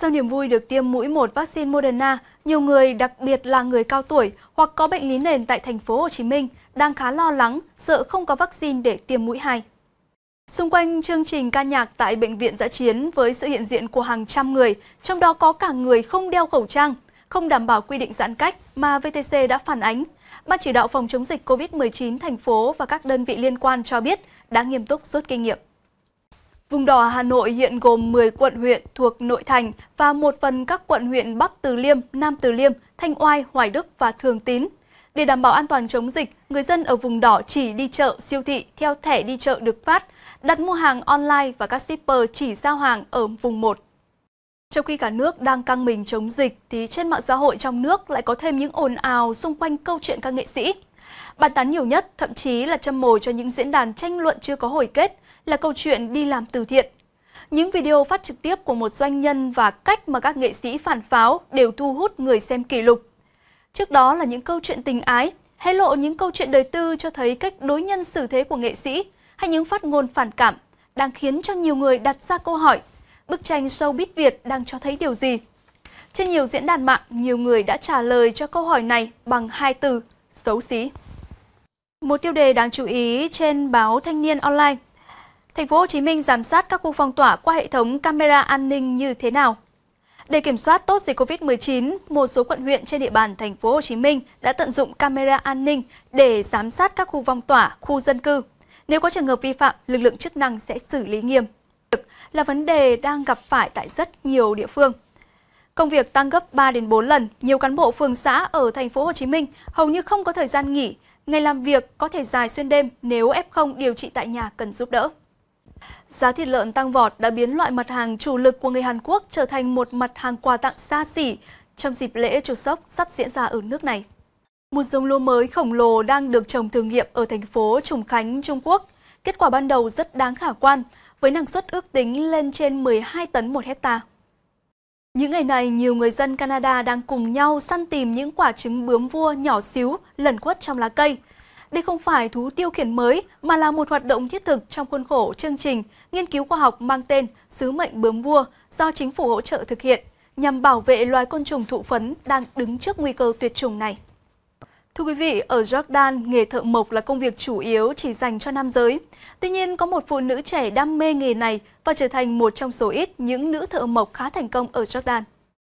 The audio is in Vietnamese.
Sau niềm vui được tiêm mũi một vaccine Moderna, nhiều người, đặc biệt là người cao tuổi hoặc có bệnh lý nền tại thành phố Hồ Chí Minh, đang khá lo lắng, sợ không có vaccine để tiêm mũi hai. Xung quanh chương trình ca nhạc tại Bệnh viện giã chiến với sự hiện diện của hàng trăm người, trong đó có cả người không đeo khẩu trang, không đảm bảo quy định giãn cách mà VTC đã phản ánh. Ban chỉ đạo phòng chống dịch COVID-19 thành phố và các đơn vị liên quan cho biết đã nghiêm túc rút kinh nghiệm. Vùng đỏ Hà Nội hiện gồm 10 quận huyện thuộc nội thành và một phần các quận huyện Bắc Từ Liêm, Nam Từ Liêm, Thanh Oai, Hoài Đức và Thường Tín. Để đảm bảo an toàn chống dịch, người dân ở vùng đỏ chỉ đi chợ, siêu thị theo thẻ đi chợ được phát, đặt mua hàng online và các shipper chỉ giao hàng ở vùng 1. Trong khi cả nước đang căng mình chống dịch thì trên mạng xã hội trong nước lại có thêm những ồn ào xung quanh câu chuyện các nghệ sĩ. Bàn tán nhiều nhất, thậm chí là châm mồi cho những diễn đàn tranh luận chưa có hồi kết là câu chuyện đi làm từ thiện. Những video phát trực tiếp của một doanh nhân và cách mà các nghệ sĩ phản pháo đều thu hút người xem kỷ lục. Trước đó là những câu chuyện tình ái, hé lộ những câu chuyện đời tư cho thấy cách đối nhân xử thế của nghệ sĩ hay những phát ngôn phản cảm đang khiến cho nhiều người đặt ra câu hỏi bức tranh showbiz Việt đang cho thấy điều gì? Trên nhiều diễn đàn mạng, nhiều người đã trả lời cho câu hỏi này bằng hai từ xấu xí. Một tiêu đề đáng chú ý trên báo Thanh niên online. Thành phố Hồ Chí Minh giám sát các khu phong tỏa qua hệ thống camera an ninh như thế nào? Để kiểm soát tốt dịch Covid-19, một số quận huyện trên địa bàn thành phố Hồ Chí Minh đã tận dụng camera an ninh để giám sát các khu phong tỏa, khu dân cư. Nếu có trường hợp vi phạm, lực lượng chức năng sẽ xử lý nghiêm. Là vấn đề đang gặp phải tại rất nhiều địa phương. Công việc tăng gấp 3 đến 4 lần, nhiều cán bộ phường xã ở thành phố Hồ Chí Minh hầu như không có thời gian nghỉ, ngày làm việc có thể dài xuyên đêm nếu F0 điều trị tại nhà cần giúp đỡ. Giá thịt lợn tăng vọt đã biến loại mặt hàng chủ lực của người Hàn Quốc trở thành một mặt hàng quà tặng xa xỉ trong dịp lễ Chuộc Sốc sắp diễn ra ở nước này. Một giống lúa mới khổng lồ đang được trồng thử nghiệm ở thành phố Trùng Khánh, Trung Quốc. Kết quả ban đầu rất đáng khả quan, với năng suất ước tính lên trên 12 tấn một hectare. Những ngày này, nhiều người dân Canada đang cùng nhau săn tìm những quả trứng bướm vua nhỏ xíu lẩn quất trong lá cây. Đây không phải thú tiêu khiển mới mà là một hoạt động thiết thực trong khuôn khổ chương trình nghiên cứu khoa học mang tên Sứ mệnh bướm vua do chính phủ hỗ trợ thực hiện nhằm bảo vệ loài côn trùng thụ phấn đang đứng trước nguy cơ tuyệt chủng này. Thưa quý vị, ở Jordan, nghề thợ mộc là công việc chủ yếu chỉ dành cho nam giới. Tuy nhiên, có một phụ nữ trẻ đam mê nghề này và trở thành một trong số ít những nữ thợ mộc khá thành công ở Jordan.